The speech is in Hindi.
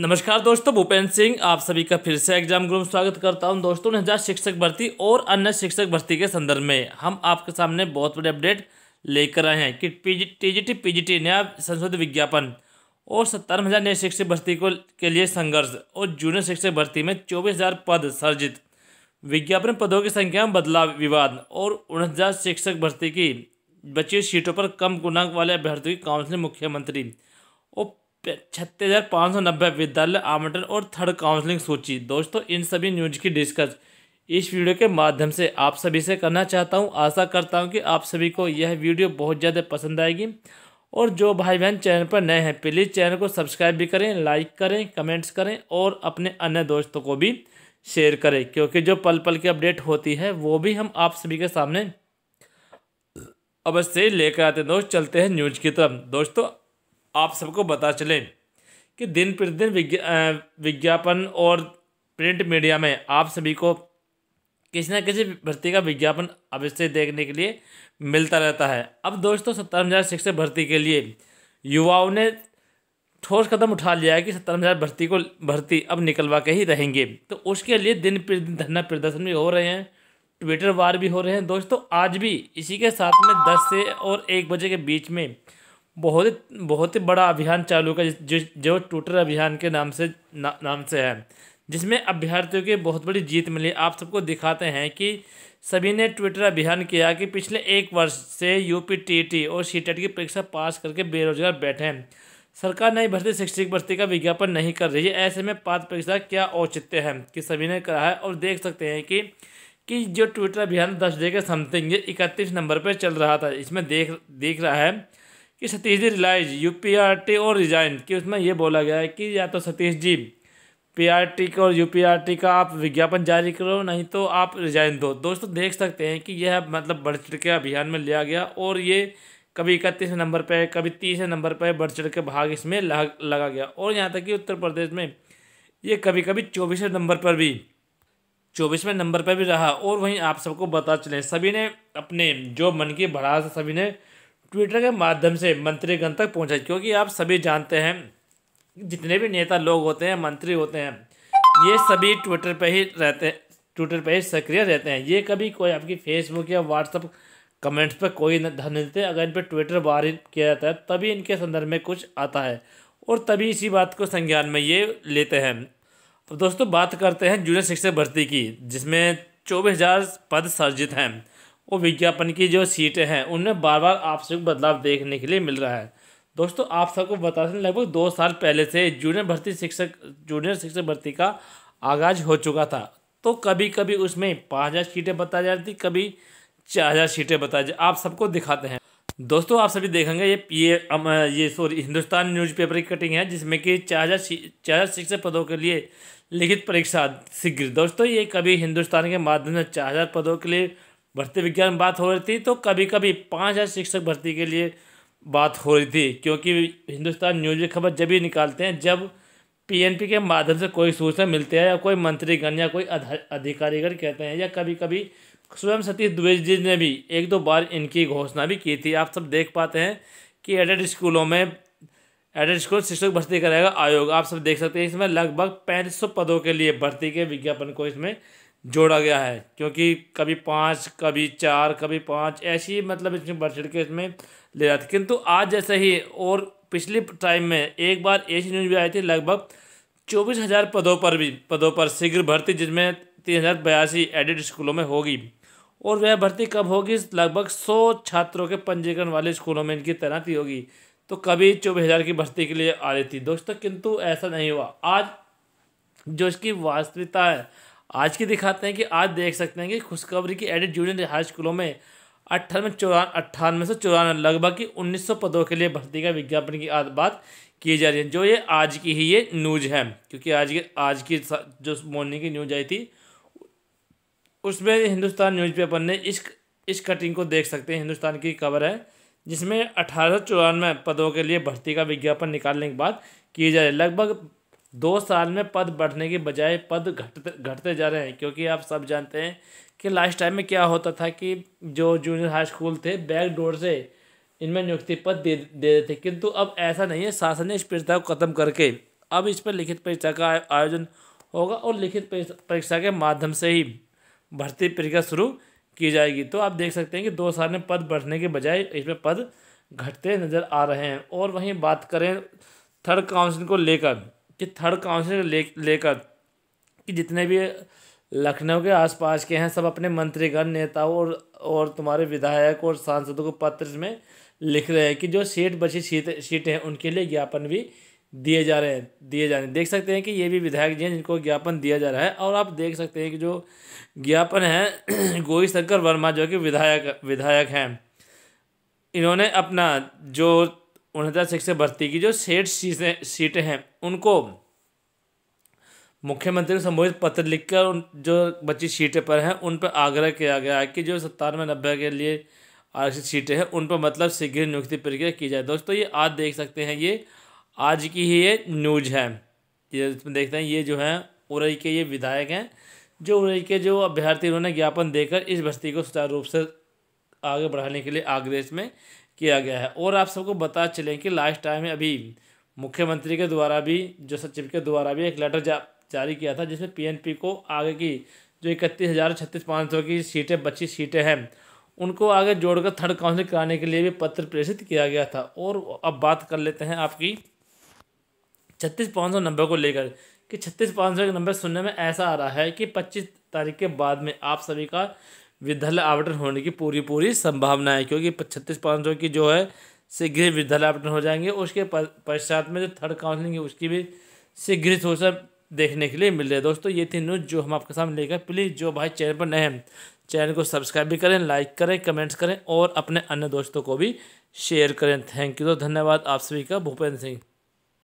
नमस्कार दोस्तों भूपेंद्र सिंह आप सभी का फिर से एग्जाम ग्रुप स्वागत करता हूं दोस्तों हजार शिक्षक भर्ती और अन्य शिक्षक भर्ती के संदर्भ में हम आपके सामने बहुत बड़े अपडेट लेकर आए हैं कि टीजीटी पीजीटी नया संशोधित विज्ञापन और सत्तावन हज़ार नए शिक्षक भर्ती को के लिए संघर्ष और जूनियर शिक्षक भर्ती में चौबीस हज़ार पद सर्जित विज्ञापन पदों की संख्या में बदलाव विवाद और उनतीस शिक्षक भर्ती की बची सीटों पर कम गुणांक वाले अभ्यर्थियों की काउंसिल मुख्यमंत्री और छत्तीस हज़ार पाँच सौ नब्बे विद्यालय आवंटन और थर्ड काउंसलिंग सूची दोस्तों इन सभी न्यूज की डिस्कस इस वीडियो के माध्यम से आप सभी से करना चाहता हूं आशा करता हूं कि आप सभी को यह वीडियो बहुत ज़्यादा पसंद आएगी और जो भाई बहन चैनल पर नए हैं प्लीज़ चैनल को सब्सक्राइब भी करें लाइक करें कमेंट्स करें और अपने अन्य दोस्तों को भी शेयर करें क्योंकि जो पल पल की अपडेट होती है वो भी हम आप सभी के सामने अवश्य लेकर आते हैं दोस्त चलते हैं न्यूज़ की तरफ दोस्तों आप सबको पता चले कि दिन प्रतिदिन विज्ञा विज्ञापन और प्रिंट मीडिया में आप सभी को किसी न किसी भर्ती का विज्ञापन अवश्य देखने के लिए मिलता रहता है अब दोस्तों सत्तर हज़ार शिक्षक भर्ती के लिए युवाओं ने ठोस कदम उठा लिया है कि सत्तर हज़ार भर्ती को भर्ती अब निकलवा के ही रहेंगे तो उसके लिए दिन प्रतिदिन धरना प्रदर्शन भी हो रहे हैं ट्विटर वार भी हो रहे हैं दोस्तों आज भी इसी के साथ में दस से और एक बजे के बीच में बहुत बहुत ही बड़ा अभियान चालू का जो जो ट्विटर अभियान के नाम से ना, नाम से है जिसमें अभ्यर्थियों की बहुत बड़ी जीत मिली आप सबको दिखाते हैं कि सभी ने ट्विटर अभियान किया कि पिछले एक वर्ष से टी टी और सीटेट e की परीक्षा पास करके बेरोजगार बैठे हैं सरकार नई भर्ती शिक्षक भर्ती का विज्ञापन नहीं कर रही है ऐसे में पात्र परीक्षा क्या औचित्य है कि सभी ने कहा है और देख सकते हैं कि कि जो ट्विटर अभियान दस डे के समथिंग ये इकतीस नंबर पर चल रहा था इसमें देख देख रहा है कि सतीश जी रिलाइज यू पी आर टी और रिजाइन कि उसमें यह बोला गया है कि या तो Satish ji P R T का और यू पी आर टी का आप विज्ञापन जारी करो नहीं तो आप रिजाइन दो दोस्तों देख सकते हैं कि यह मतलब बढ़ चढ़ के अभियान में लिया गया और ये कभी इकतीस नंबर पर कभी तीसरे नंबर पर बढ़ चढ़ के भाग इसमें लगा गया और यहाँ तक कि उत्तर प्रदेश में ये कभी कभी चौबीसवें नंबर पर भी चौबीसवें नंबर पर भी रहा और वहीं आप सबको बता चलें सभी ने अपने जो मन की भड़ास सभी ने ट्विटर के माध्यम से मंत्रीगण तक पहुँचा क्योंकि आप सभी जानते हैं जितने भी नेता लोग होते हैं मंत्री होते हैं ये सभी ट्विटर पर ही रहते हैं ट्विटर पर ही सक्रिय रहते हैं ये कभी कोई आपकी फेसबुक या व्हाट्सअप कमेंट्स पर कोई ध्यान नहीं देते अगर इन पर ट्विटर बार किया जाता है तभी इनके संदर्भ में कुछ आता है और तभी इसी बात को संज्ञान में ये लेते हैं तो दोस्तों बात करते हैं जूनियर शिक्षक भर्ती की जिसमें चौबीस हज़ार पद सर्जित हैं वो विज्ञापन की जो सीटें हैं उनमें बार बार आपसे बदलाव देखने के लिए मिल रहा है दोस्तों आप सबको बता दें लगभग दो साल पहले से जूनियर भर्ती शिक्षक जूनियर शिक्षक भर्ती का आगाज हो चुका था तो कभी कभी उसमें पाँच हज़ार सीटें बताई जाती कभी चार हज़ार सीटें बताई जा आप सबको दिखाते हैं दोस्तों आप सभी देखेंगे ये ये अम, ये सॉरी हिंदुस्तान न्यूज़पेपर की कटिंग है जिसमें कि चार हज़ार चार हज़ार शिक्षक पदों के लिए लिखित परीक्षा शीघ्र दोस्तों ये कभी हिंदुस्तान के माध्यम से चार हज़ार पदों के लिए भर्ती विज्ञान बात हो रही थी तो कभी कभी पाँच हज़ार शिक्षक भर्ती के लिए बात हो रही थी क्योंकि हिंदुस्तान न्यूज की खबर जब ही निकालते हैं जब पीएनपी के माध्यम से कोई सूचना मिलती है या कोई मंत्रीगण या कोई अधिकारीगण कहते हैं या कभी कभी स्वयं सतीश दुबे जी ने भी एक दो बार इनकी घोषणा भी की थी आप सब देख पाते हैं कि एडेड स्कूलों में एडेड स्कूल शिक्षक भर्ती कराएगा आयोग आप सब देख सकते हैं इसमें लगभग पैंतीस पदों के लिए भर्ती के विज्ञापन को इसमें जोड़ा गया है क्योंकि कभी पाँच कभी चार कभी पाँच ऐसी मतलब इसमें बढ़ चढ़ के इसमें ले जाते किंतु आज जैसे ही और पिछले टाइम में एक बार ऐसी न्यूज़ भी आई थी लगभग चौबीस हज़ार पदों पर भी पदों पर शीघ्र भर्ती जिसमें तीन हज़ार बयासी एडिड स्कूलों में होगी और वह भर्ती कब होगी लगभग सौ छात्रों के पंजीकरण वाले स्कूलों में इनकी तैनाती होगी तो कभी चौबीस हज़ार की भर्ती के लिए आ रही थी दोस्तों किंतु ऐसा नहीं हुआ आज जो इसकी वास्तविकता है आज की दिखाते हैं कि आज देख सकते हैं कि खुशखबरी की एडिट जूनियर हाई स्कूलों में अट्ठानवे चौरान अट्ठानवे सौ चौरानवे लगभग कि सौ पदों के लिए भर्ती का विज्ञापन की आज बात की जा रही है जो ये आज की ही ये न्यूज है क्योंकि आज की आज की जो मॉर्निंग की न्यूज आई थी उसमें हिंदुस्तान न्यूज़पेपर ने इस इस कटिंग को देख सकते हैं हिंदुस्तान की खबर है जिसमें अठारह सौ पदों के लिए भर्ती का विज्ञापन निकालने की बात की जा रही है लगभग दो साल में पद बढ़ने के बजाय पद घटते घटते जा रहे हैं क्योंकि आप सब जानते हैं कि लास्ट टाइम में क्या होता था कि जो जूनियर हाई स्कूल थे बैक डोर से इनमें नियुक्ति पद दे दे थे किंतु अब ऐसा नहीं है शासन ने इस प्रथा को ख़त्म करके अब इस पर लिखित परीक्षा का आयोजन होगा और लिखित परीक्षा के माध्यम से ही भर्ती प्रक्रिया शुरू की जाएगी तो आप देख सकते हैं कि दो साल में पद बढ़ने के बजाय इसमें पद घटते नज़र आ रहे हैं और वहीं बात करें थर्ड काउंसिल को लेकर कि थर्ड काउंसिल ले लेकर कि जितने भी लखनऊ के आसपास के हैं सब अपने मंत्रीगण नेताओं और और तुम्हारे विधायक और सांसदों को पत्र में लिख रहे हैं कि जो सीट बची सीट सीटें हैं उनके लिए ज्ञापन भी दिए जा रहे हैं दिए जा रहे हैं देख सकते हैं कि ये भी विधायक जी हैं जिनको ज्ञापन दिया जा रहा है और आप देख सकते हैं कि जो ज्ञापन है गौरी शंकर वर्मा जो कि विधायक विधायक हैं इन्होंने अपना जो उनहत्तर सिक्स भर्ती की जो सेठ सीटें सीटें हैं उनको मुख्यमंत्री को संबोधित पत्र लिखकर उन जो बच्ची सीटें पर हैं उन पर आग्रह किया गया है कि जो सत्तानवे नब्बे के लिए आरक्षित सीटें हैं उन पर मतलब शीघ्र नियुक्ति प्रक्रिया की जाए दोस्तों ये आज देख सकते हैं ये आज की ही ये न्यूज है ये इसमें देखते हैं ये जो है उरई के ये विधायक हैं जो उरई के जो अभ्यर्थी उन्होंने ज्ञापन देकर इस भर्ती को सुचारू रूप से आगे बढ़ाने के लिए आग्रेस में किया गया है और आप सबको बता चलें कि लास्ट टाइम में अभी मुख्यमंत्री के द्वारा भी जो सचिव के द्वारा भी एक लेटर जा, जारी किया था जिसमें पीएनपी को आगे की जो इकतीस हज़ार छत्तीस पाँच सौ की सीटें बची सीटें हैं उनको आगे जोड़कर थर्ड काउंसिल कराने के लिए भी पत्र प्रेषित किया गया था और अब बात कर लेते हैं आपकी छत्तीस पाँच सौ नंबर को लेकर कि छत्तीस पाँच सौ के नंबर सुनने में ऐसा आ रहा है कि पच्चीस तारीख के बाद में आप सभी का विद्यालय आवंटन होने की पूरी पूरी संभावना है क्योंकि छत्तीस पाँच की जो है शीघ्र विद्यालय आवंटन हो जाएंगे उसके पश्चात में जो थर्ड काउंसिलिंग है उसकी भी शीघ्र सोचा देखने के लिए मिल रही है दोस्तों ये थी न्यूज़ जो हम आपके सामने लेकर प्लीज़ जो भाई चैनल पर नए हैं चैनल को सब्सक्राइब भी करें लाइक करें कमेंट्स करें और अपने अन्य दोस्तों को भी शेयर करें थैंक यू तो धन्यवाद आप सभी का भूपेंद्र सिंह